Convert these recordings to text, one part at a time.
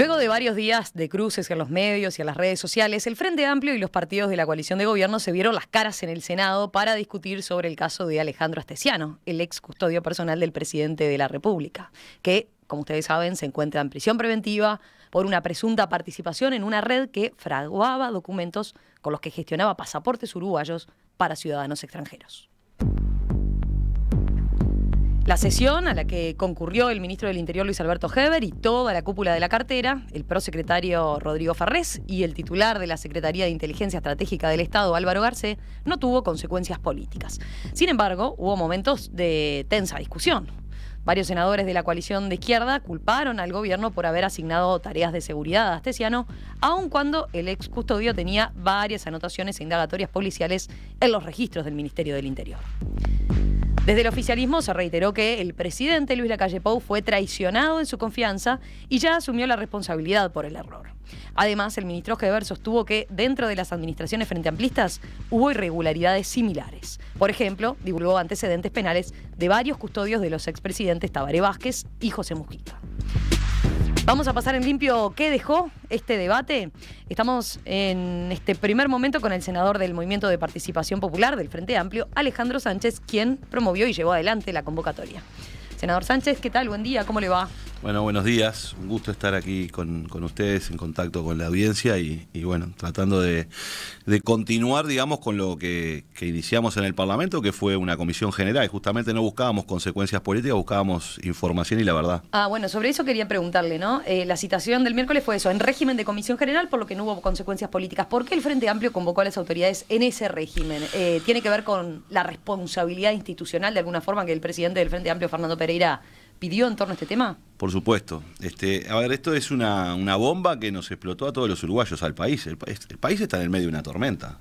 Luego de varios días de cruces en los medios y en las redes sociales, el Frente Amplio y los partidos de la coalición de gobierno se vieron las caras en el Senado para discutir sobre el caso de Alejandro Astesiano, el ex custodio personal del presidente de la República, que, como ustedes saben, se encuentra en prisión preventiva por una presunta participación en una red que fraguaba documentos con los que gestionaba pasaportes uruguayos para ciudadanos extranjeros. La sesión a la que concurrió el ministro del Interior Luis Alberto Heber y toda la cúpula de la cartera, el prosecretario Rodrigo Farrés y el titular de la Secretaría de Inteligencia Estratégica del Estado Álvaro Garce, no tuvo consecuencias políticas. Sin embargo, hubo momentos de tensa discusión. Varios senadores de la coalición de izquierda culparon al gobierno por haber asignado tareas de seguridad a Astesiano, aun cuando el ex custodio tenía varias anotaciones e indagatorias policiales en los registros del Ministerio del Interior. Desde el oficialismo se reiteró que el presidente Luis Lacalle Pou fue traicionado en su confianza y ya asumió la responsabilidad por el error. Además, el ministro Geber sostuvo que dentro de las administraciones frente amplistas hubo irregularidades similares. Por ejemplo, divulgó antecedentes penales de varios custodios de los expresidentes Tabaré Vázquez y José Mujica. Vamos a pasar en limpio qué dejó este debate. Estamos en este primer momento con el senador del Movimiento de Participación Popular del Frente Amplio, Alejandro Sánchez, quien promovió y llevó adelante la convocatoria. Senador Sánchez, ¿qué tal? Buen día, ¿cómo le va? Bueno, buenos días. Un gusto estar aquí con, ustedes, en contacto con la audiencia y, bueno, tratando de, continuar, digamos, con lo que, iniciamos en el Parlamento, que fue una comisión general. Y justamente no buscábamos consecuencias políticas, buscábamos información y la verdad. Ah, bueno, sobre eso quería preguntarle, ¿no? Eh, la citación del miércoles fue eso, en régimen de comisión general, por lo que no hubo consecuencias políticas. ¿Por qué el Frente Amplio convocó a las autoridades en ese régimen? Eh, ¿Tiene que ver con la responsabilidad institucional de alguna forma que el presidente del Frente Amplio, Fernando Pérez, pidió en torno a este tema? Por supuesto. Este, a ver, esto es una, bomba que nos explotó a todos los uruguayos, al país. El, país está en el medio de una tormenta.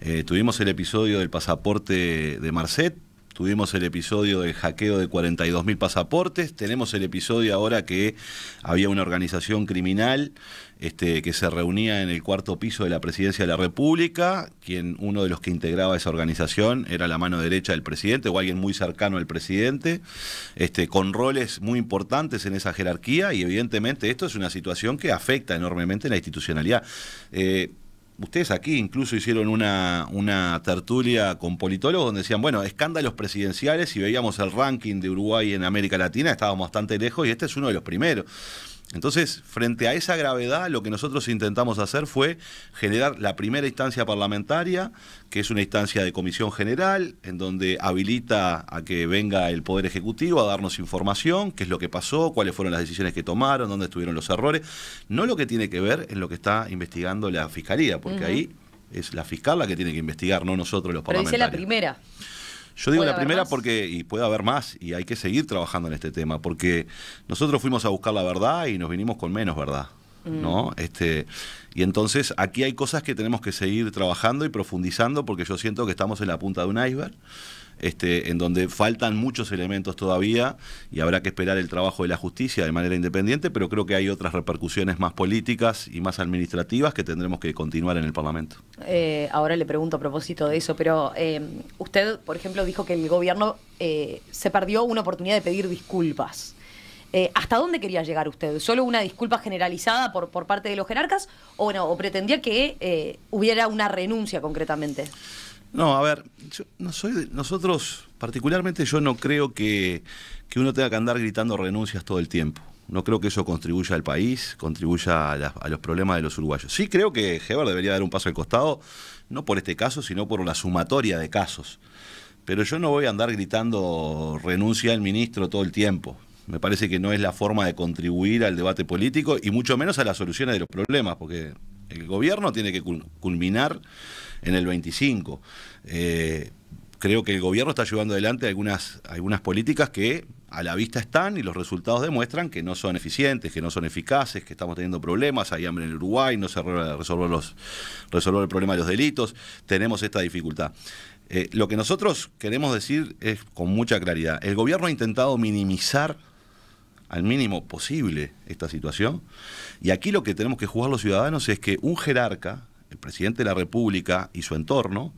Eh, tuvimos el episodio del pasaporte de Marcet, Tuvimos el episodio del hackeo de 42.000 pasaportes, tenemos el episodio ahora que había una organización criminal este, que se reunía en el cuarto piso de la Presidencia de la República, quien uno de los que integraba esa organización era la mano derecha del presidente o alguien muy cercano al presidente, este, con roles muy importantes en esa jerarquía y evidentemente esto es una situación que afecta enormemente la institucionalidad. Eh, ustedes aquí incluso hicieron una, una tertulia con politólogos donde decían, bueno, escándalos presidenciales, y veíamos el ranking de Uruguay en América Latina, estábamos bastante lejos y este es uno de los primeros. Entonces, frente a esa gravedad, lo que nosotros intentamos hacer fue generar la primera instancia parlamentaria, que es una instancia de comisión general, en donde habilita a que venga el Poder Ejecutivo a darnos información, qué es lo que pasó, cuáles fueron las decisiones que tomaron, dónde estuvieron los errores, no lo que tiene que ver en lo que está investigando la Fiscalía, porque ahí es la fiscal la que tiene que investigar, no nosotros los parlamentarios. Pero es la primera. Yo digo la primera porque, y puede haber más, y hay que seguir trabajando en este tema, porque nosotros fuimos a buscar la verdad y nos vinimos con menos verdad. Mm. ¿No? Este, y entonces aquí hay cosas que tenemos que seguir trabajando y profundizando porque yo siento que estamos en la punta de un iceberg este, en donde faltan muchos elementos todavía y habrá que esperar el trabajo de la justicia de manera independiente, pero creo que hay otras repercusiones más políticas y más administrativas que tendremos que continuar en el Parlamento. Eh, ahora le pregunto a propósito de eso, pero eh, usted, por ejemplo, dijo que el gobierno eh, se perdió una oportunidad de pedir disculpas. ¿Hasta dónde quería llegar usted? ¿Solo una disculpa generalizada por, por parte de los jerarcas o, o pretendía que hubiera una renuncia concretamente? No, a ver, no soy nosotros, particularmente yo no creo que, uno tenga que andar gritando renuncias todo el tiempo. No creo que eso contribuya al país, contribuya a, a los problemas de los uruguayos. Sí creo que Heber debería dar un paso al costado, no por este caso, sino por la sumatoria de casos. Pero yo no voy a andar gritando renuncia al ministro todo el tiempo. Me parece que no es la forma de contribuir al debate político y mucho menos a las soluciones de los problemas, porque el gobierno tiene que culminar en el 25. Eh, creo que el gobierno está llevando adelante algunas, algunas políticas que a la vista están y los resultados demuestran que no son eficientes, que no son eficaces, que estamos teniendo problemas, hay hambre en Uruguay, no se resolver, los, resolver el problema de los delitos, tenemos esta dificultad. Eh, lo que nosotros queremos decir es con mucha claridad, el gobierno ha intentado minimizar al mínimo posible esta situación y aquí lo que tenemos que jugar los ciudadanos es que un jerarca el presidente de la República y su entorno,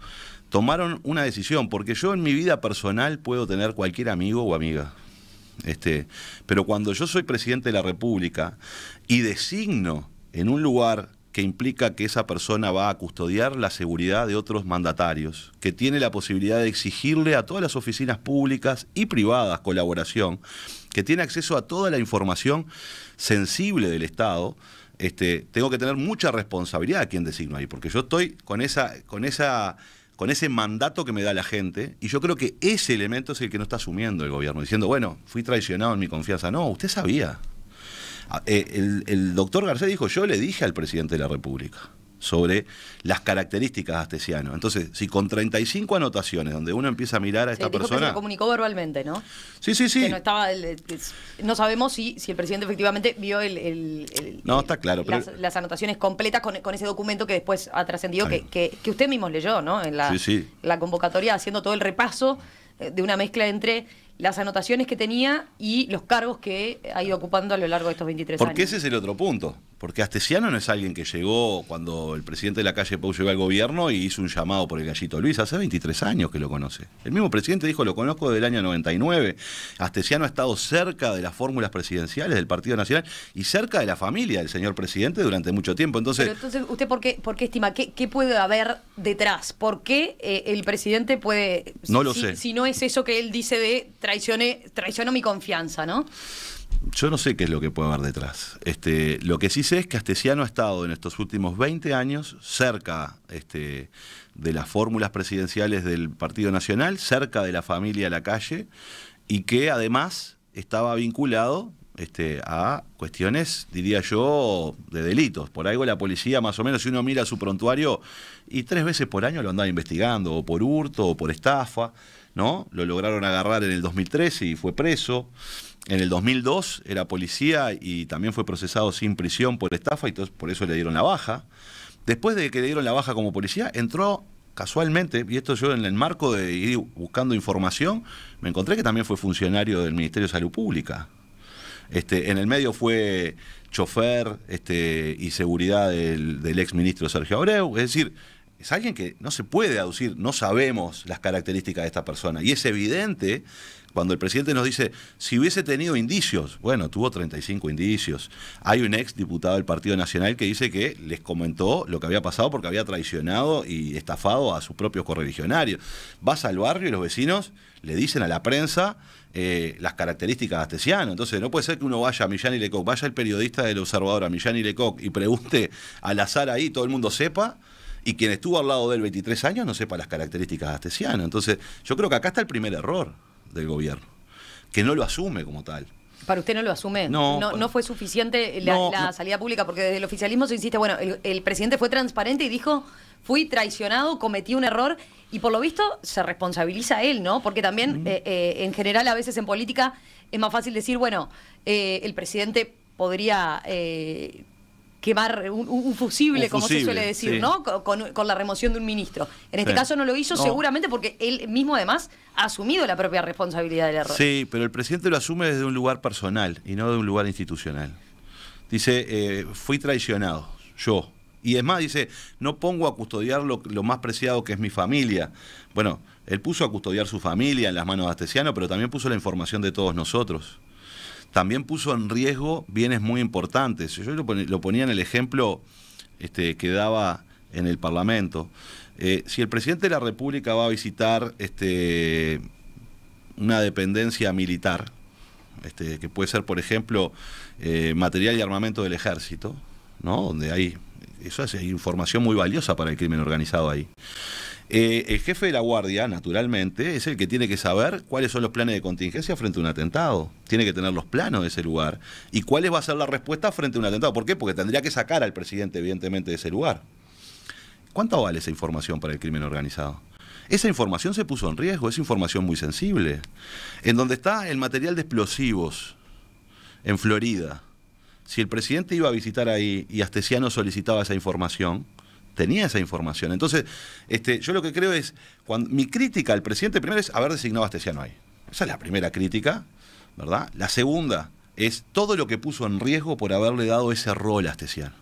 tomaron una decisión, porque yo en mi vida personal puedo tener cualquier amigo o amiga. Este, pero cuando yo soy presidente de la República y designo en un lugar que implica que esa persona va a custodiar la seguridad de otros mandatarios, que tiene la posibilidad de exigirle a todas las oficinas públicas y privadas colaboración, que tiene acceso a toda la información sensible del Estado, este, tengo que tener mucha responsabilidad a quien designo ahí, porque yo estoy con esa, con esa, con ese mandato que me da la gente, y yo creo que ese elemento es el que no está asumiendo el gobierno, diciendo, bueno, fui traicionado en mi confianza. No, usted sabía. Ah, eh, el, doctor García dijo, yo le dije al presidente de la República sobre las características de Astesiano. Entonces, si con 35 anotaciones, donde uno empieza a mirar a esta persona... Que lo comunicó verbalmente, ¿no? Sí, sí, sí. no, sabemos si, si el presidente efectivamente vio el... no, está claro. Las, anotaciones completas con, ese documento que después ha trascendido, que, usted mismo leyó, ¿no? En la, la convocatoria, haciendo todo el repaso eh, de una mezcla entre las anotaciones que tenía y los cargos que ha ido ocupando a lo largo de estos 23 años. Porque ese es el otro punto. Porque Astesiano no es alguien que llegó cuando el presidente de la calle Pau llegó al gobierno y hizo un llamado por el gallito Luis. Hace 23 años que lo conoce. El mismo presidente dijo, lo conozco desde el año 99. Astesiano ha estado cerca de las fórmulas presidenciales del Partido Nacional y cerca de la familia del señor presidente durante mucho tiempo. Entonces, entonces ¿usted por qué, por qué estima? ¿Qué, puede haber detrás? ¿Por qué eh, el presidente puede... No lo sé. Si no es eso que él dice de traiciono traicionó mi confianza, ¿no? yo no sé qué es lo que puede haber detrás. Este, lo que sí sé es que Astesiano ha estado en estos últimos 20 años cerca este, de las fórmulas presidenciales del Partido Nacional, cerca de la familia La Calle, y que además estaba vinculado este, a cuestiones, diría yo, de delitos. Por algo la policía, más o menos, si uno mira su prontuario, y tres veces por año lo andaba investigando, o por hurto, o por estafa, ¿no? Lo lograron agarrar en el 2013 y fue preso en el 2002 era policía y también fue procesado sin prisión por estafa y por eso le dieron la baja. Después de que le dieron la baja como policía, entró casualmente, y esto yo en el marco de ir buscando información, me encontré que también fue funcionario del Ministerio de Salud Pública. Este, en el medio fue chofer este, y seguridad del, del ex ministro Sergio Abreu. Es decir, es alguien que no se puede aducir, no sabemos las características de esta persona. Y es evidente cuando el presidente nos dice, si hubiese tenido indicios, bueno, tuvo 35 indicios. Hay un ex diputado del Partido Nacional que dice que les comentó lo que había pasado porque había traicionado y estafado a sus propios correligionarios. Vas al barrio y los vecinos le dicen a la prensa eh, las características de Astesiano. Entonces, no puede ser que uno vaya a Millán y Lecoq, vaya el periodista del observador a Millán y Lecoq y pregunte al azar ahí, todo el mundo sepa y quien estuvo al lado de 23 años no sepa las características de Astesiano. Entonces, yo creo que acá está el primer error del gobierno, que no lo asume como tal. ¿Para usted no lo asume? No. ¿No, fue suficiente la, salida pública? Porque desde el oficialismo se insiste, bueno, el, presidente fue transparente y dijo, fui traicionado, cometí un error, y por lo visto se responsabiliza él, ¿no? Porque también, eh, eh, en general, a veces en política es más fácil decir, bueno, eh, el presidente podría quemar un, un fusible, como se suele decir, ¿no? Con, la remoción de un ministro. En este caso no lo hizo seguramente porque él mismo además ha asumido la propia responsabilidad del error. Sí, pero el presidente lo asume desde un lugar personal y no de un lugar institucional. Dice, eh, fui traicionado, yo. Y es más, dice, no pongo a custodiar lo, lo más preciado que es mi familia. Bueno, él puso a custodiar su familia en las manos de Astesiano, pero también puso la información de todos nosotros también puso en riesgo bienes muy importantes. Yo lo ponía, en el ejemplo este, que daba en el Parlamento. Eh, si el presidente de la República va a visitar este, una dependencia militar, este, que puede ser, por ejemplo, eh, material y armamento del ejército, ¿no? Donde hay. Eso es información muy valiosa para el crimen organizado ahí. Eh, el jefe de la guardia, naturalmente, es el que tiene que saber cuáles son los planes de contingencia frente a un atentado tiene que tener los planos de ese lugar y cuál va a ser la respuesta frente a un atentado. ¿Por qué? Porque tendría que sacar al presidente, evidentemente, de ese lugar. ¿Cuánto vale esa información para el crimen organizado? Esa información se puso en riesgo, es información muy sensible. En donde está el material de explosivos, en Florida, si el presidente iba a visitar ahí y Astesiano solicitaba esa información, tenía esa información. Entonces, este, yo lo que creo es, mi crítica al presidente primero es haber designado a Astesiano ahí. Esa es la primera crítica. ¿verdad? La segunda es todo lo que puso en riesgo por haberle dado ese rol a Astesiano,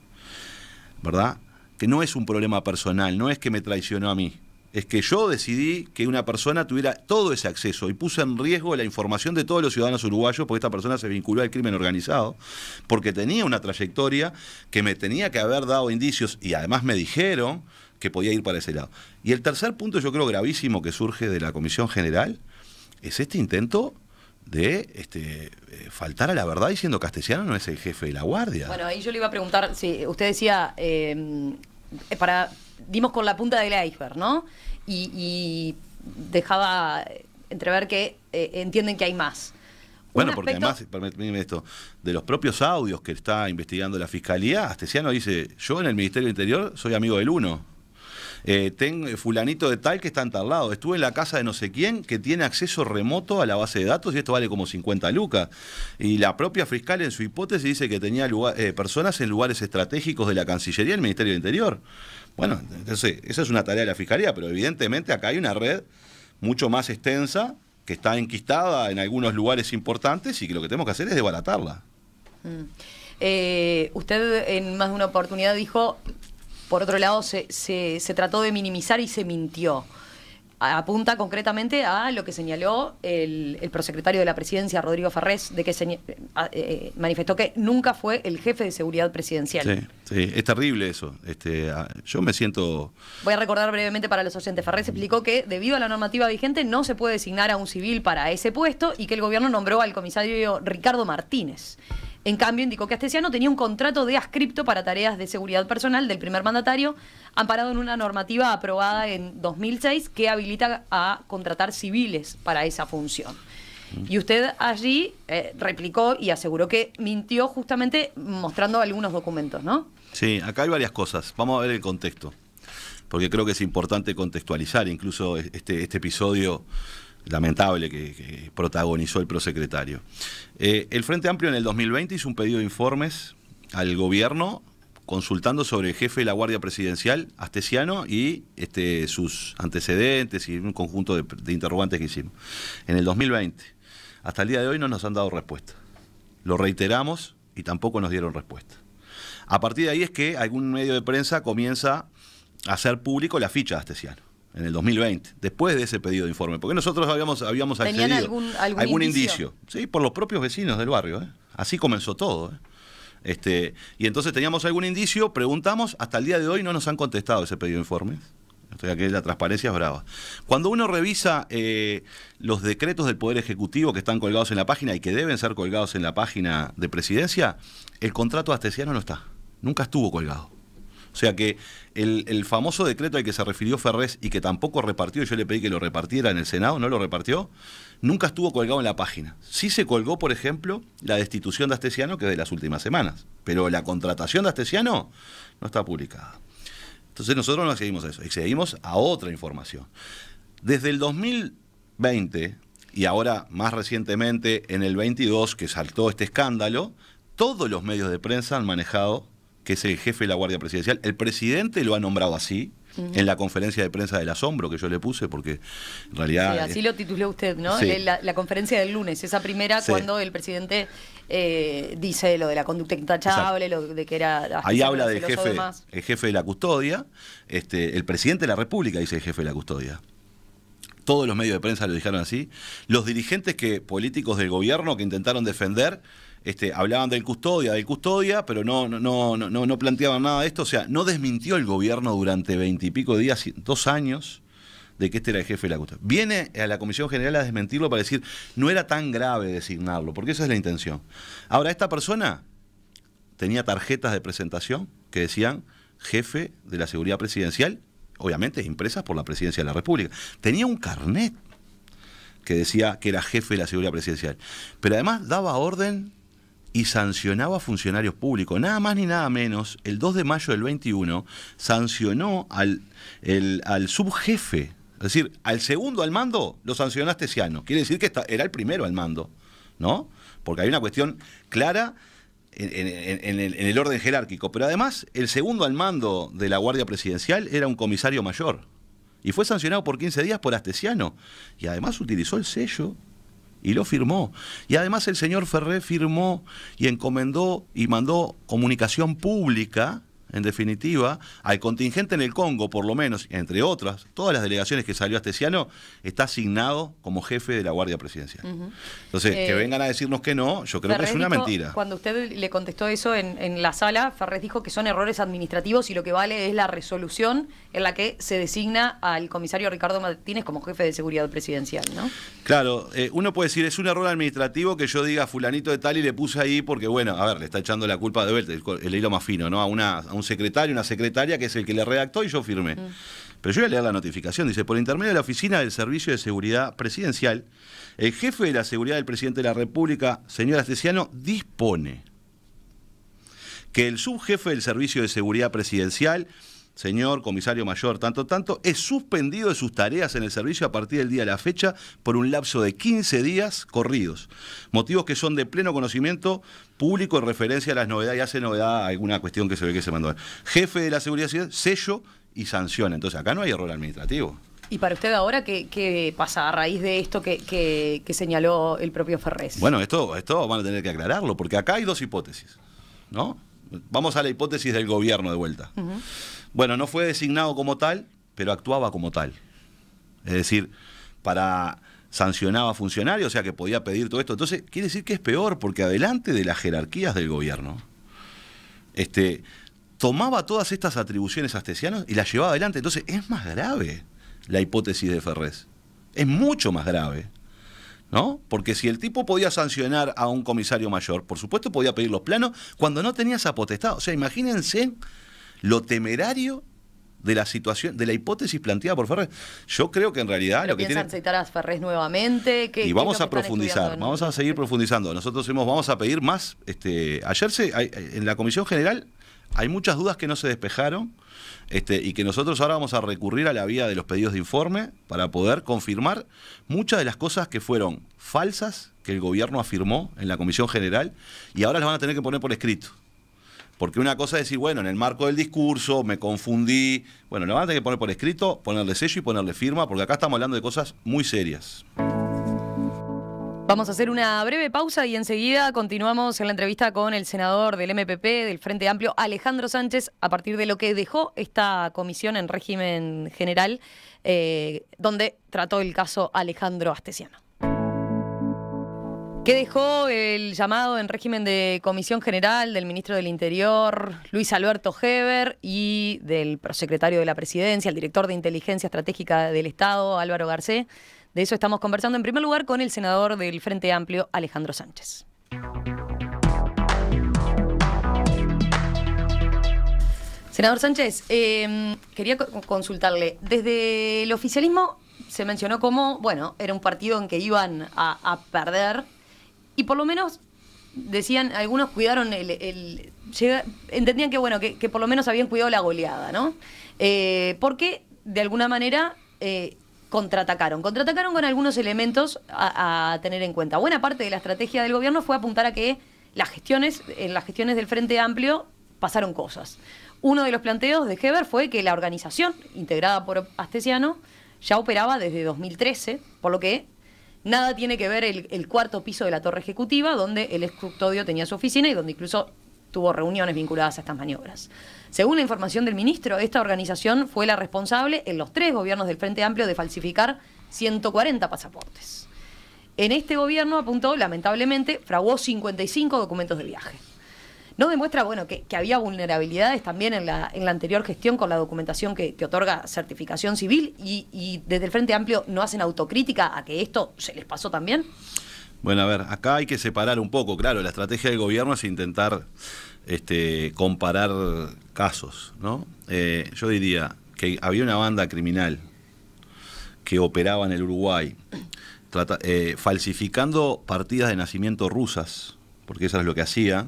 ¿verdad? Que no es un problema personal, no es que me traicionó a mí, es que yo decidí que una persona tuviera todo ese acceso y puso en riesgo la información de todos los ciudadanos uruguayos porque esta persona se vinculó al crimen organizado, porque tenía una trayectoria que me tenía que haber dado indicios y además me dijeron que podía ir para ese lado. Y el tercer punto yo creo gravísimo que surge de la Comisión General es este intento de este, eh, faltar a la verdad diciendo Castellano no es el jefe de la guardia. Bueno, ahí yo le iba a preguntar, si usted decía, em, eh, para, dimos con la punta del iceberg, ¿no? Y, dejaba entrever que eh, entienden que hay más. Bueno, porque además, permíteme esto, de los propios audios que está investigando la fiscalía, Astesiano dice, yo en el Ministerio del Interior soy amigo del uno. Eh, ten eh, fulanito de tal que está en tal estuve en la casa de no sé quién que tiene acceso remoto a la base de datos y esto vale como 50 lucas. Y la propia fiscal en su hipótesis dice que tenía eh, personas en lugares estratégicos de la Cancillería y el Ministerio del Interior. Bueno, entonces, esa es una tarea de la Fiscalía, pero evidentemente acá hay una red mucho más extensa que está enquistada en algunos lugares importantes y que lo que tenemos que hacer es desbaratarla. Mm. usted en más de una oportunidad dijo por otro lado se, trató de minimizar y se mintió apunta concretamente a lo que señaló el, prosecretario de la presidencia, Rodrigo Farrés, de que se eh, manifestó que nunca fue el jefe de seguridad presidencial. Sí, es terrible eso. Este, yo me siento... Voy a recordar brevemente para los oyentes. Farrés explicó que debido a la normativa vigente no se puede designar a un civil para ese puesto y que el gobierno nombró al comisario Ricardo Martínez. En cambio, indicó que Astesiano tenía un contrato de ascripto para tareas de seguridad personal del primer mandatario, amparado en una normativa aprobada en 2006 que habilita a contratar civiles para esa función. Y usted allí eh, replicó y aseguró que mintió justamente mostrando algunos documentos, ¿no? Sí, acá hay varias cosas. Vamos a ver el contexto, porque creo que es importante contextualizar incluso este, este episodio lamentable que, protagonizó el prosecretario. Eh, el Frente Amplio en el 2020 hizo un pedido de informes al gobierno consultando sobre el jefe de la Guardia Presidencial, Astesiano, y este, sus antecedentes y un conjunto de, de interrogantes que hicimos. En el 2020, hasta el día de hoy no nos han dado respuesta. Lo reiteramos y tampoco nos dieron respuesta. A partir de ahí es que algún medio de prensa comienza a hacer público la ficha de Astesiano en el 2020, después de ese pedido de informe, porque nosotros habíamos, habíamos accedido algún, indicio? Sí, por los propios vecinos del barrio. ¿eh? Así comenzó todo. ¿eh? Este, y entonces teníamos algún indicio, preguntamos, hasta el día de hoy no nos han contestado ese pedido de informe. Estoy aquí la transparencia es brava. Cuando uno revisa eh, los decretos del Poder Ejecutivo que están colgados en la página y que deben ser colgados en la página de presidencia, el contrato astesiano no está. Nunca estuvo colgado. O sea que el, famoso decreto al que se refirió Ferrés y que tampoco repartió, yo le pedí que lo repartiera en el Senado, no lo repartió, nunca estuvo colgado en la página. Sí se colgó, por ejemplo, la destitución de Astesiano, que es de las últimas semanas, pero la contratación de Astesiano no está publicada. Entonces nosotros no accedimos a eso, accedimos a otra información. Desde el 2020 y ahora más recientemente en el 22 que saltó este escándalo, todos los medios de prensa han manejado que es el jefe de la Guardia Presidencial. El presidente lo ha nombrado así, en la conferencia de prensa del asombro que yo le puse, porque en realidad... así lo tituló usted, ¿no? La, conferencia del lunes, esa primera cuando el presidente eh, dice lo de la conducta intachable, lo de que era... Ahí habla del jefe, el jefe de la custodia, este, el presidente de la República dice el jefe de la custodia. Todos los medios de prensa lo dijeron así. Los dirigentes que, políticos del gobierno que intentaron defender este, hablaban del custodia, del custodia, pero no, no, no, no, no planteaban nada de esto. O sea, no desmintió el gobierno durante veintipico días, dos años, de que este era el jefe de la custodia. Viene a la Comisión General a desmentirlo para decir, no era tan grave designarlo, porque esa es la intención. Ahora, esta persona tenía tarjetas de presentación que decían jefe de la seguridad presidencial, obviamente impresas por la presidencia de la República. Tenía un carnet que decía que era jefe de la seguridad presidencial. Pero además daba orden y sancionaba a funcionarios públicos. Nada más ni nada menos, el 2 de mayo del 21 sancionó al, al subjefe, es decir, al segundo al mando lo sancionó Astesiano. Quiere decir que era el primero al mando, ¿no? Porque hay una cuestión clara en, el, en, el, orden jerárquico. Pero además, el segundo al mando de la Guardia Presidencial era un comisario mayor. Y fue sancionado por 15 días por Astesiano. Y además utilizó el sello y lo firmó. Y además el señor Ferré firmó y encomendó y mandó comunicación pública, en definitiva, al contingente en el Congo, por lo menos, entre otras, todas las delegaciones que salió Astesiano, está asignado como jefe de la Guardia Presidencial. Entonces, que eh, vengan a decirnos que no, yo creo que es una mentira. Cuando usted le contestó eso en, en la sala, Ferré dijo que son errores administrativos y lo que vale es la resolución en la que se designa al comisario Ricardo Martínez como jefe de seguridad presidencial, ¿no? Claro, eh, uno puede decir, es un error administrativo que yo diga fulanito de tal y le puse ahí porque, bueno, a ver, le está echando la culpa de verte el, hilo más fino, ¿no? A, una, a un secretario, una secretaria que es el que le redactó y yo firmé. Mm. Pero yo voy a leer la notificación, dice, por intermedio de la Oficina del Servicio de Seguridad Presidencial, el jefe de la seguridad del presidente de la República, señor Astesiano, dispone que el subjefe del Servicio de Seguridad Presidencial señor comisario mayor, tanto, tanto, es suspendido de sus tareas en el servicio a partir del día de la fecha por un lapso de 15 días corridos. Motivos que son de pleno conocimiento público en referencia a las novedades, y hace novedad alguna cuestión que se ve que se mandó. Jefe de la seguridad, sello y sanciona. Entonces acá no hay error administrativo. ¿Y para usted ahora qué, pasa a raíz de esto que, señaló el propio Ferrez? Bueno, esto, esto van a tener que aclararlo, porque acá hay dos hipótesis, ¿no? Vamos a la hipótesis del gobierno de vuelta. Bueno, no fue designado como tal, pero actuaba como tal. Es decir, para sancionaba a funcionarios, o sea que podía pedir todo esto. Entonces, quiere decir que es peor, porque adelante de las jerarquías del gobierno, este, tomaba todas estas atribuciones astesianas y las llevaba adelante. Entonces, es más grave la hipótesis de Ferrés. Es mucho más grave. ¿No? Porque si el tipo podía sancionar a un comisario mayor, por supuesto podía pedir los planos cuando no tenía esa O sea, imagínense lo temerario de la situación, de la hipótesis planteada por Ferrés. Yo creo que en realidad lo que citar a Ferrés nuevamente. y vamos a profundizar, vamos a seguir profundizando. Nosotros hemos, vamos a pedir más. Este, ayer en la comisión general hay muchas dudas que no se despejaron este, y que nosotros ahora vamos a recurrir a la vía de los pedidos de informe para poder confirmar muchas de las cosas que fueron falsas que el gobierno afirmó en la comisión general y ahora las van a tener que poner por escrito. Porque una cosa es decir, bueno, en el marco del discurso me confundí. Bueno, lo van a tener que poner por escrito, ponerle sello y ponerle firma, porque acá estamos hablando de cosas muy serias. Vamos a hacer una breve pausa y enseguida continuamos en la entrevista con el senador del MPP, del Frente Amplio, Alejandro Sánchez, a partir de lo que dejó esta comisión en régimen general, eh, donde trató el caso Alejandro Astesiano. ¿Qué dejó el llamado en régimen de comisión general del ministro del Interior, Luis Alberto Heber, y del prosecretario de la Presidencia, el director de Inteligencia Estratégica del Estado, Álvaro Garcés? De eso estamos conversando en primer lugar con el senador del Frente Amplio, Alejandro Sánchez. Senador Sánchez, em, quería consultarle. Desde el oficialismo se mencionó como, bueno, era un partido en que iban a perder y por lo menos decían, algunos cuidaron el... entendían que, bueno, que, por lo menos habían cuidado la goleada, ¿no? Eh, porque, de alguna manera, eh, contraatacaron. Contraatacaron con algunos elementos a, tener en cuenta. Buena parte de la estrategia del gobierno fue apuntar a que las gestiones, en las gestiones del Frente Amplio pasaron cosas. Uno de los planteos de Heber fue que la organización, integrada por Astesiano, ya operaba desde 2013, por lo que Nada tiene que ver el, cuarto piso de la torre ejecutiva, donde el ex tenía su oficina y donde incluso tuvo reuniones vinculadas a estas maniobras. Según la información del ministro, esta organización fue la responsable en los tres gobiernos del Frente Amplio de falsificar 140 pasaportes. En este gobierno apuntó, lamentablemente, fraguó 55 documentos de viaje. ¿No demuestra, bueno, que, había vulnerabilidades también en la, anterior gestión con la documentación que, te otorga certificación civil y, desde el Frente Amplio no hacen autocrítica a que esto se les pasó también? Bueno, a ver, acá hay que separar un poco, claro, la estrategia del gobierno es intentar este, comparar casos, ¿no? Eh, yo diría que había una banda criminal que operaba en el Uruguay, eh, falsificando partidas de nacimiento rusas, porque eso es lo que hacía,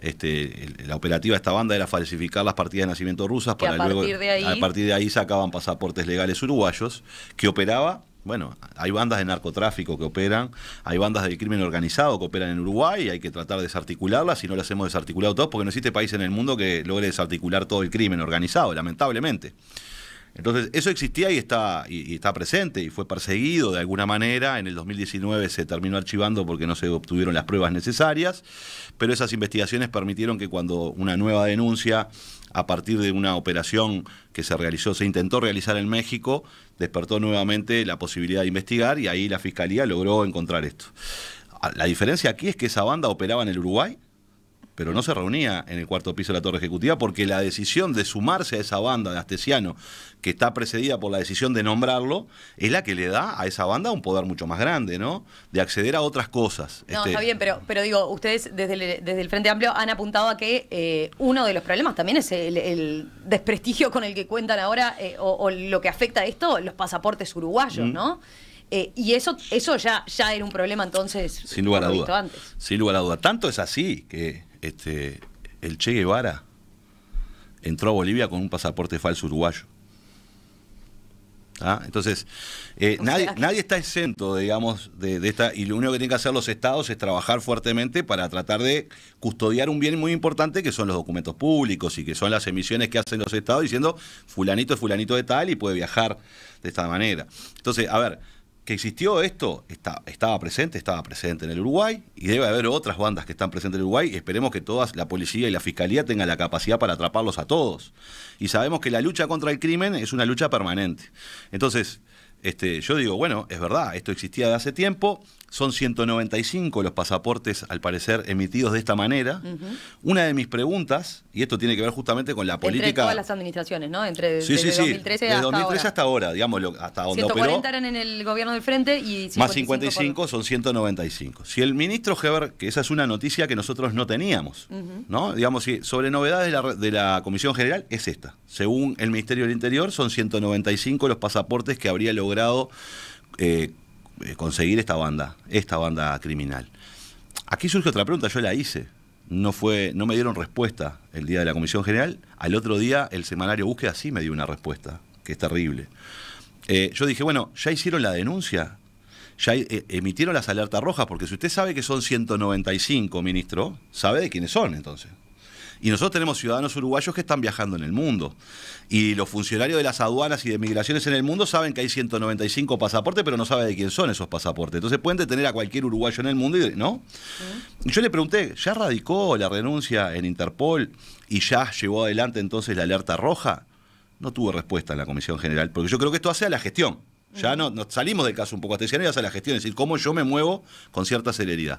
este, la operativa de esta banda era falsificar las partidas de nacimiento rusas para a luego partir de ahí... a partir de ahí sacaban pasaportes legales uruguayos que operaba bueno, hay bandas de narcotráfico que operan, hay bandas de crimen organizado que operan en Uruguay, y hay que tratar de desarticularlas, si no las hemos desarticulado todos, porque no existe país en el mundo que logre desarticular todo el crimen organizado, lamentablemente. Entonces, eso existía y está, y, está presente y fue perseguido de alguna manera. En el 2019 se terminó archivando porque no se obtuvieron las pruebas necesarias, pero esas investigaciones permitieron que cuando una nueva denuncia a partir de una operación que se realizó, se intentó realizar en México, despertó nuevamente la posibilidad de investigar y ahí la Fiscalía logró encontrar esto. Ah, la diferencia aquí es que esa banda operaba en el Uruguay, pero no se reunía en el cuarto piso de la Torre Ejecutiva porque la decisión de sumarse a esa banda de Astesiano, que está precedida por la decisión de nombrarlo, es la que le da a esa banda un poder mucho más grande, ¿no? De acceder a otras cosas. No, este está bien, pero, digo, ustedes desde el, desde el Frente Amplio han apuntado a que eh, uno de los problemas también es el, desprestigio con el que cuentan ahora eh, o, lo que afecta a esto, los pasaportes uruguayos, ¿no? Eh, y eso, eso ya, ya era un problema entonces. Sin lugar a duda. Sin lugar a duda. Tanto es así que este, el Che Guevara entró a Bolivia con un pasaporte falso uruguayo. ¿Ah? Entonces, eh, nadie, nadie, está exento, digamos, de, de, esta. Y lo único que tienen que hacer los estados es trabajar fuertemente para tratar de custodiar un bien muy importante que son los documentos públicos y que son las emisiones que hacen los estados diciendo fulanito es fulanito de tal y puede viajar de esta manera. Entonces, a ver, que existió esto, estaba presente, estaba presente en el Uruguay y debe haber otras bandas que están presentes en el Uruguay. Y esperemos que todas, la policía y la fiscalía, tengan la capacidad para atraparlos a todos. Y sabemos que la lucha contra el crimen es una lucha permanente. Entonces, este, yo digo, bueno, es verdad, esto existía de hace tiempo, son 195 los pasaportes, al parecer, emitidos de esta manera. Una de mis preguntas, y esto tiene que ver justamente con la política... Entre todas las administraciones, ¿no? Entre sí, sí, 2013 desde hasta 2013 ahora. hasta ahora, digamos, hasta donde 140 eran en el gobierno del frente y... más 55 son 195. Si el ministro Heber, que esa es una noticia que nosotros no teníamos, ¿no? Digamos, sobre novedades de la Comisión General, es esta. Según el Ministerio del Interior, son 195 los pasaportes que habría logrado eh, eh, conseguir esta banda, esta banda criminal. Aquí surge otra pregunta, yo la hice. No, fue, no me dieron respuesta el día de la Comisión General. Al otro día, el semanario Busque así me dio una respuesta, que es terrible. Eh, yo dije, bueno, ¿ya hicieron la denuncia? ya emitieron las alertas rojas, porque si usted sabe que son 195, ministro, sabe de quiénes son entonces. Y nosotros tenemos ciudadanos uruguayos que están viajando en el mundo. Y los funcionarios de las aduanas y de migraciones en el mundo saben que hay 195 pasaportes, pero no saben de quién son esos pasaportes. Entonces pueden detener a cualquier uruguayo en el mundo, y, ¿no? yo le pregunté, ¿ya radicó la renuncia en Interpol y ya llevó adelante entonces la alerta roja? No tuve respuesta en la Comisión General, porque yo creo que esto hace a la gestión. Ya no, nos salimos del caso un poco hasta y hace a la gestión, es decir, cómo yo me muevo con cierta celeridad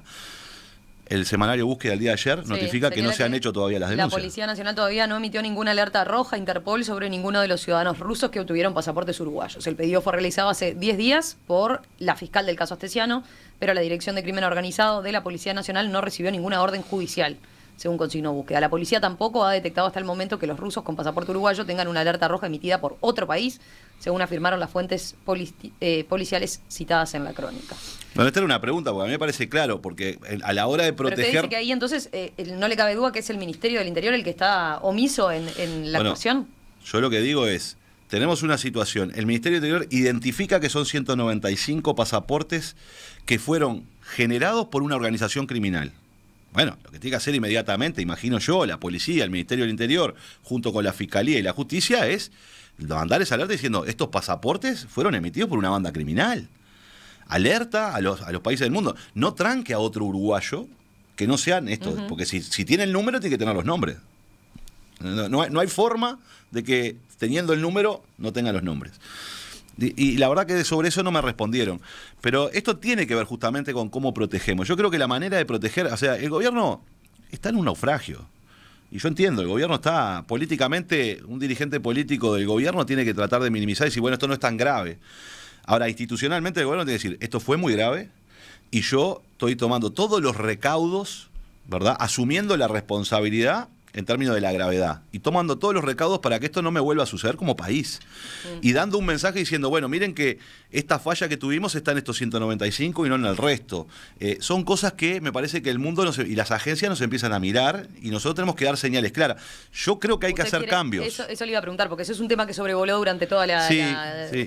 el semanario búsqueda del día de ayer notifica que no se han hecho todavía las denuncias. La Policía Nacional todavía no emitió ninguna alerta roja a Interpol sobre ninguno de los ciudadanos rusos que obtuvieron pasaportes uruguayos. El pedido fue realizado hace 10 días por la fiscal del caso Astesiano, pero la Dirección de Crimen Organizado de la Policía Nacional no recibió ninguna orden judicial según consignó búsqueda. La policía tampoco ha detectado hasta el momento que los rusos con pasaporte uruguayo tengan una alerta roja emitida por otro país, según afirmaron las fuentes eh, policiales citadas en la crónica. Bueno, esta era una pregunta, porque a mí me parece claro, porque a la hora de proteger... Pero dice que ahí entonces eh, no le cabe duda que es el Ministerio del Interior el que está omiso en, la bueno, Yo lo que digo es, tenemos una situación, el Ministerio del Interior identifica que son 195 pasaportes que fueron generados por una organización criminal. Bueno, lo que tiene que hacer inmediatamente, imagino yo, la policía, el Ministerio del Interior, junto con la Fiscalía y la Justicia, es mandarles alerta diciendo, estos pasaportes fueron emitidos por una banda criminal. Alerta a los, a los países del mundo. No tranque a otro uruguayo que no sean estos, porque si, tiene el número tiene que tener los nombres. No, no hay forma de que teniendo el número no tenga los nombres. Y, la verdad que sobre eso no me respondieron. Pero esto tiene que ver justamente con cómo protegemos. Yo creo que la manera de proteger, o sea, el gobierno está en un naufragio. Y yo entiendo, el gobierno está políticamente, un dirigente político del gobierno tiene que tratar de minimizar y decir, bueno, esto no es tan grave. Ahora, institucionalmente el gobierno tiene que decir, esto fue muy grave y yo estoy tomando todos los recaudos, ¿verdad? Asumiendo la responsabilidad en términos de la gravedad y tomando todos los recaudos para que esto no me vuelva a suceder como país. Y dando un mensaje diciendo, bueno, miren que esta falla que tuvimos está en estos 195 y no en el resto. Eh, son cosas que me parece que el mundo y las agencias nos empiezan a mirar y nosotros tenemos que dar señales claras. Yo creo que hay que hacer cambios. Eso, le iba a preguntar, porque eso es un tema que sobrevoló durante toda la... Sí,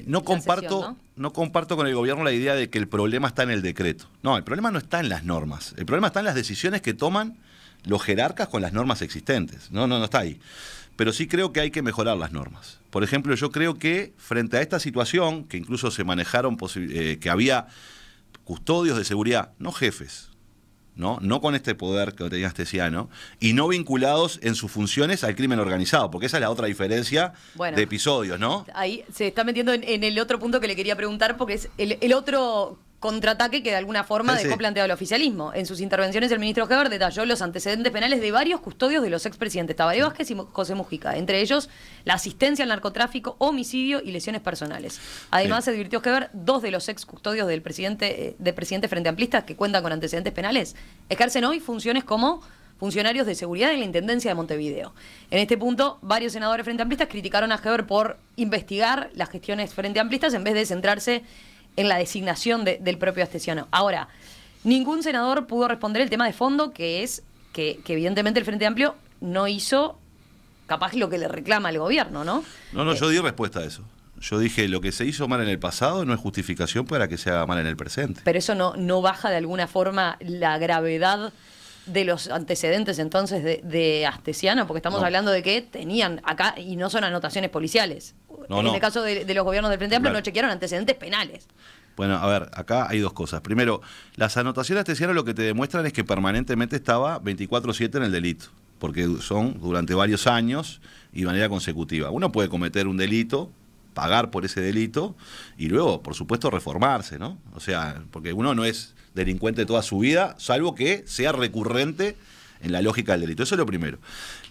No, comparto, no comparto con el gobierno la idea de que el problema está en el decreto. No, el problema no está en las normas. El problema está en las decisiones que toman los jerarcas con las normas existentes. No, no, no está ahí. Pero sí creo que hay que mejorar las normas. Por ejemplo, yo creo que frente a esta situación, que incluso se manejaron, eh, que había custodios de seguridad, no jefes, ¿no? no con este poder que tenía Astesiano, y no vinculados en sus funciones al crimen organizado, porque esa es la otra diferencia de episodios, ¿no? Ahí se está metiendo en, el otro punto que le quería preguntar, porque es el otro contraataque que de alguna forma dejó planteado el oficialismo. En sus intervenciones el ministro Heber detalló los antecedentes penales de varios custodios de los expresidentes Tabaré Vázquez y José Mujica, entre ellos la asistencia al narcotráfico, homicidio y lesiones personales. Además, se advirtió Heber dos de los ex custodios del presidente, eh, de presidente Frente Amplista que cuentan con antecedentes penales, ejercen hoy funciones como funcionarios de seguridad en la Intendencia de Montevideo. En este punto, varios senadores frente amplistas criticaron a Heber por investigar las gestiones frente amplistas en vez de centrarse en la designación del propio Astesiano. Ahora, ningún senador pudo responder el tema de fondo, que es que, evidentemente el Frente Amplio no hizo capaz lo que le reclama el gobierno, ¿no? No, no, yo eh, di respuesta a eso. Yo dije, lo que se hizo mal en el pasado no es justificación para que se haga mal en el presente. Pero eso no baja de alguna forma la gravedad de los antecedentes entonces de, de Astesiano? Porque estamos hablando de que tenían acá, y no son anotaciones policiales. en el caso de, los gobiernos del Frente Amplio no chequearon antecedentes penales. Bueno, a ver, acá hay dos cosas. Primero, las anotaciones de Astesiano lo que te demuestran es que permanentemente estaba 24-7 en el delito, porque son durante varios años y de manera consecutiva. Uno puede cometer un delito, pagar por ese delito y luego, por supuesto, reformarse, ¿no? O sea, porque uno no es delincuente toda su vida, salvo que sea recurrente en la lógica del delito. Eso es lo primero.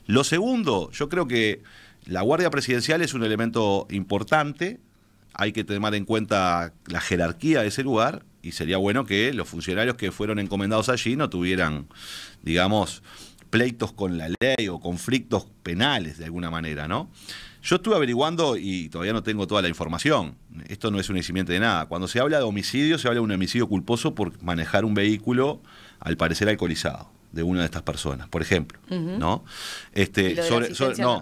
Lo segundo, yo creo que la Guardia Presidencial es un elemento importante, hay que tener en cuenta la jerarquía de ese lugar y sería bueno que los funcionarios que fueron encomendados allí no tuvieran, digamos, pleitos con la ley o conflictos penales de alguna manera, ¿no? Yo estuve averiguando y todavía no tengo toda la información. Esto no es un incidente de nada. Cuando se habla de homicidio, se habla de un homicidio culposo por manejar un vehículo, al parecer alcoholizado, de una de estas personas, por ejemplo. ¿no? Este, ¿Y no,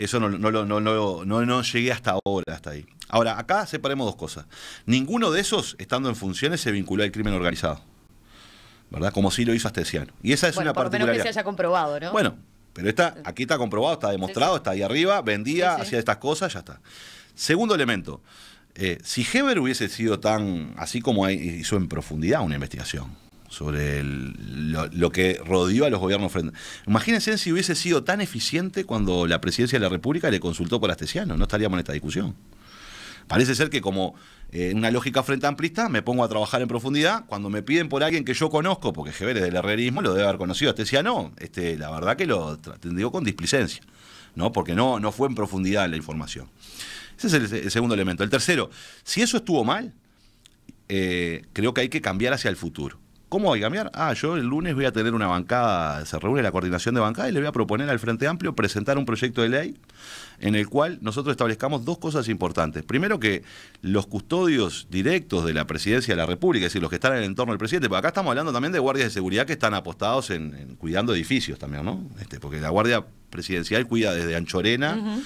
Eso no, no, no, no, llegué hasta ahora, hasta ahí. Ahora, acá separemos dos cosas. Ninguno de esos, estando en funciones, se vinculó al crimen organizado. ¿Verdad? Como sí lo hizo Astesiano. Y esa es una por Menos que se haya comprobado, ¿no? Bueno, pero está, aquí está comprobado, está demostrado, está ahí arriba, vendía, hacía estas cosas, ya está. Segundo elemento, eh, si Heber hubiese sido tan, así como hizo en profundidad una investigación sobre lo, que rodeó a los gobiernos frente. Imagínense si hubiese sido tan eficiente cuando la presidencia de la República le consultó por Astesiano, no estaríamos en esta discusión. Parece ser que como en eh, una lógica frente amplista, me pongo a trabajar en profundidad. Cuando me piden por alguien que yo conozco, porque Geber es del herrerismo, lo debe haber conocido este decía, no, este, la verdad que lo atendió con displicencia, ¿no? porque no, no fue en profundidad la información. Ese es el, segundo elemento. El tercero, si eso estuvo mal, eh, creo que hay que cambiar hacia el futuro. ¿Cómo voy a cambiar? Ah, yo el lunes voy a tener una bancada, se reúne la coordinación de bancada y le voy a proponer al Frente Amplio presentar un proyecto de ley en el cual nosotros establezcamos dos cosas importantes. Primero que los custodios directos de la Presidencia de la República, es decir, los que están en el entorno del presidente, porque acá estamos hablando también de guardias de seguridad que están apostados en, cuidando edificios también, ¿no? Este, porque la Guardia Presidencial cuida desde Anchorena.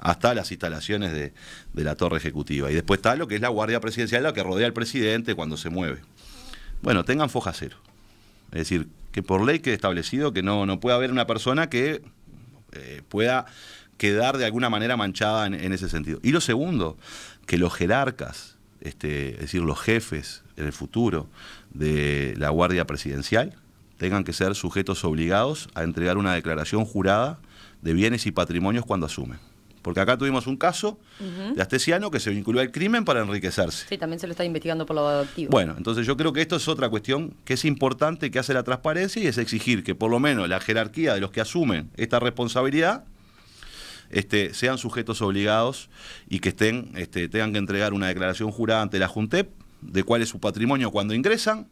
hasta las instalaciones de, de, la torre ejecutiva. Y después está lo que es la guardia presidencial, la que rodea al presidente cuando se mueve. Bueno, tengan foja cero. Es decir, que por ley quede establecido que no, no puede haber una persona que eh, pueda quedar de alguna manera manchada en, en, ese sentido. Y lo segundo, que los jerarcas, este, es decir, los jefes en el futuro de la Guardia Presidencial, tengan que ser sujetos obligados a entregar una declaración jurada de bienes y patrimonios cuando asumen. Porque acá tuvimos un caso de Astesiano que se vinculó al crimen para enriquecerse. Sí, también se lo está investigando por lo adoptivo. Bueno, entonces yo creo que esto es otra cuestión que es importante que hace la transparencia y es exigir que por lo menos la jerarquía de los que asumen esta responsabilidad este, sean sujetos obligados y que estén, este, tengan que entregar una declaración jurada ante la JUNTEP de cuál es su patrimonio cuando ingresan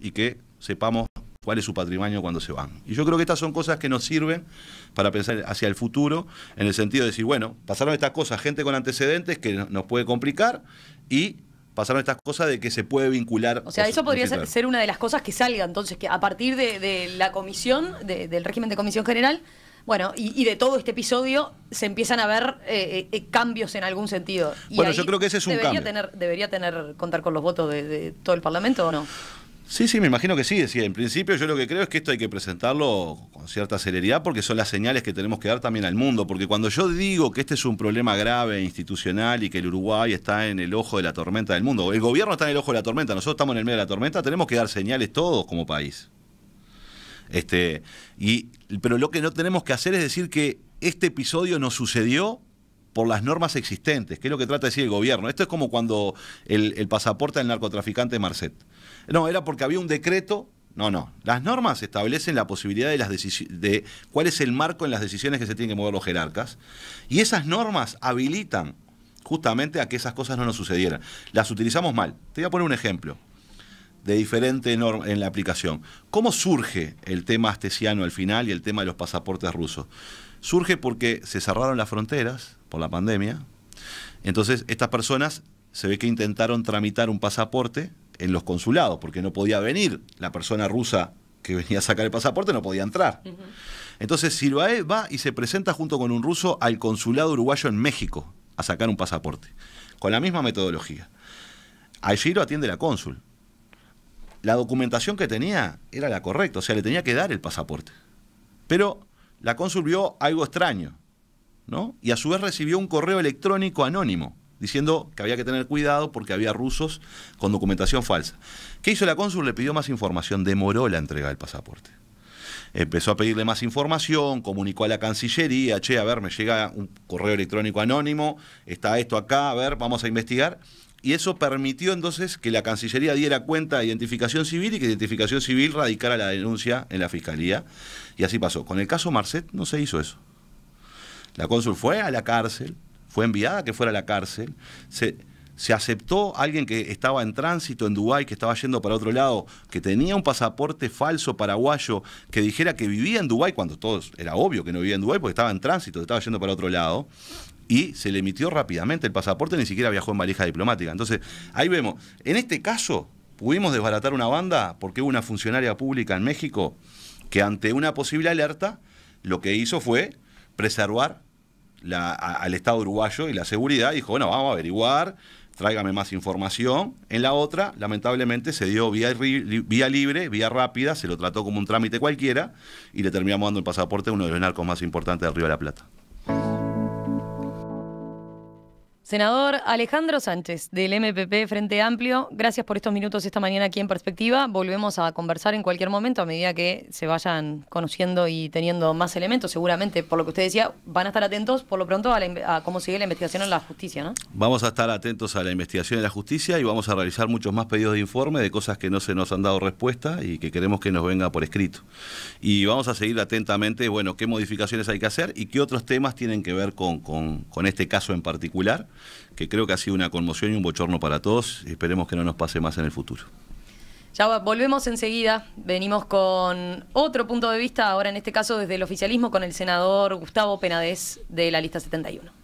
y que sepamos cuál es su patrimonio cuando se van. Y yo creo que estas son cosas que nos sirven para pensar hacia el futuro, en el sentido de decir, bueno, pasaron estas cosas, gente con antecedentes que nos puede complicar y pasaron estas cosas de que se puede vincular. O sea, eso podría ser, una de las cosas que salga, entonces, que a partir de, la comisión, del régimen de comisión general, bueno, y, de todo este episodio se empiezan a ver eh, eh, eh, cambios en algún sentido. bueno, yo creo que ese es un cambio. ¿Debería tener contar con los votos de todo el Parlamento o no? Sí, sí, me imagino que sí. Decía, en principio yo lo que creo es que esto hay que presentarlo con cierta celeridad porque son las señales que tenemos que dar también al mundo. Porque cuando yo digo que este es un problema grave e institucional y que el Uruguay está en el ojo de la tormenta del mundo, el gobierno está en el ojo de la tormenta, nosotros estamos en el medio de la tormenta, tenemos que dar señales todos como país. Este, y, pero lo que no tenemos que hacer es decir que este episodio no sucedió por las normas existentes, que es lo que trata de decir el gobierno. Esto es como cuando el, pasaporte del narcotraficante Marcet. No, era porque había un decreto no, no. Las normas establecen la posibilidad de, las de cuál es el marco en las decisiones que se tienen que mover los jerarcas. Y esas normas habilitan justamente a que esas cosas no nos sucedieran. Las utilizamos mal. Te voy a poner un ejemplo de diferente norma en la aplicación. ¿Cómo surge el tema astesiano al final y el tema de los pasaportes rusos? Surge porque se cerraron las fronteras, por la pandemia. Entonces, estas personas se ve que intentaron tramitar un pasaporte en los consulados, porque no podía venir la persona rusa que venía a sacar el pasaporte, no podía entrar. Entonces, Silvae va y se presenta junto con un ruso al consulado uruguayo en México a sacar un pasaporte, con la misma metodología. Allí lo atiende la cónsul. La documentación que tenía era la correcta, o sea, le tenía que dar el pasaporte. Pero la cónsul vio algo extraño. Y a su vez recibió un correo electrónico anónimo diciendo que había que tener cuidado porque había rusos con documentación falsa. ¿Qué hizo la cónsul? Le pidió más información, demoró la entrega del pasaporte. Empezó a pedirle más información, comunicó a la Cancillería, che, a ver, me llega un correo electrónico anónimo, está esto acá, a ver, vamos a investigar. Y eso permitió entonces que la Cancillería diera cuenta de identificación civil y que identificación civil radicara la denuncia en la Fiscalía. Y así pasó. Con el caso Marcet no se hizo eso. La cónsul fue a la cárcel, fue enviada a que fuera a la cárcel, se, se aceptó alguien que estaba en tránsito en Dubái, que estaba yendo para otro lado, que tenía un pasaporte falso paraguayo, que dijera que vivía en Dubái, cuando todos era obvio que no vivía en Dubái, porque estaba en tránsito, estaba yendo para otro lado, y se le emitió rápidamente el pasaporte, ni siquiera viajó en valija diplomática. Entonces, ahí vemos, en este caso, pudimos desbaratar una banda porque hubo una funcionaria pública en México que ante una posible alerta, lo que hizo fue preservar la, al Estado uruguayo y la seguridad. Dijo, bueno, vamos a averiguar, tráigame más información. En la otra, lamentablemente, se dio vía, vía libre, vía rápida, se lo trató como un trámite cualquiera y le terminamos dando el pasaporte a uno de los narcos más importantes del Río de la Plata. Senador Alejandro Sánchez, del MPP Frente Amplio, gracias por estos minutos esta mañana aquí en Perspectiva. Volvemos a conversar en cualquier momento a medida que se vayan conociendo y teniendo más elementos. Seguramente, por lo que usted decía, van a estar atentos por lo pronto a, la, cómo sigue la investigación en la justicia, ¿no? Vamos a estar atentos a la investigación en la justicia y vamos a realizar muchos más pedidos de informe de cosas que no se nos han dado respuesta y que queremos que nos venga por escrito. Y vamos a seguir atentamente, bueno, qué modificaciones hay que hacer y qué otros temas tienen que ver con este caso en particular que creo que ha sido una conmoción y un bochorno para todos. Esperemos que no nos pase más en el futuro. Ya volvemos enseguida, venimos con otro punto de vista, ahora en este caso desde el oficialismo, con el senador Gustavo Penades de la lista 71.